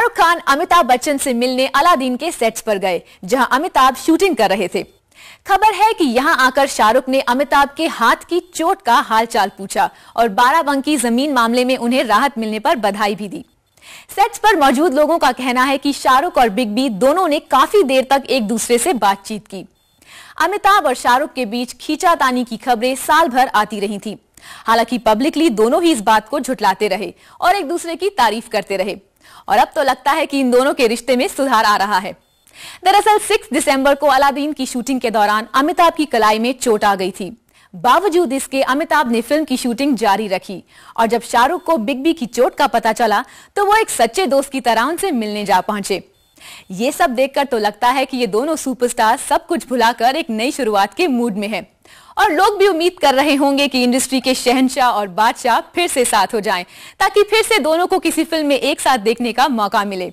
शाहरुख खान अमिताभ बच्चन से मिलने अलादीन के सेट्स पर गए जहां अमिताभ शूटिंग कर रहे थे खबर है कि यहां आकर शाहरुख ने अमिताभ के हाथ की चोट का हालचाल पूछा और बाराबंकी जमीन मामले में उन्हें राहत मिलने पर बधाई भी दी सेट्स पर मौजूद लोगों का कहना है कि शाहरुख और बिग बी दोनों ने काफी देर तक एक दूसरे से बातचीत की अमिताभ और शाहरुख के बीच खींचातानी की खबरें साल भर आती रही थी हालांकि पब्लिकली दोनों ही इस बात को झुटलाते रहे और एक दूसरे की तारीफ करते रहे और अब तो लगता है कि इन दोनों के रिश्ते में सुधार आ रहा है दरअसल 6 दिसंबर को अलादीन की शूटिंग के दौरान अमिताभ की कलाई में चोट आ गई थी बावजूद इसके अमिताभ ने फिल्म की शूटिंग जारी रखी और जब शाहरुख को बिग बी की चोट का पता चला तो वो एक सच्चे दोस्त की तरह उनसे मिलने जा पहुंचे ये सब देखकर तो लगता है कि ये दोनों सुपरस्टार सब कुछ भुलाकर एक नई शुरुआत के मूड में हैं और लोग भी उम्मीद कर रहे होंगे कि इंडस्ट्री के शहनशाह और बादशाह फिर से साथ हो जाएं ताकि फिर से दोनों को किसी फिल्म में एक साथ देखने का मौका मिले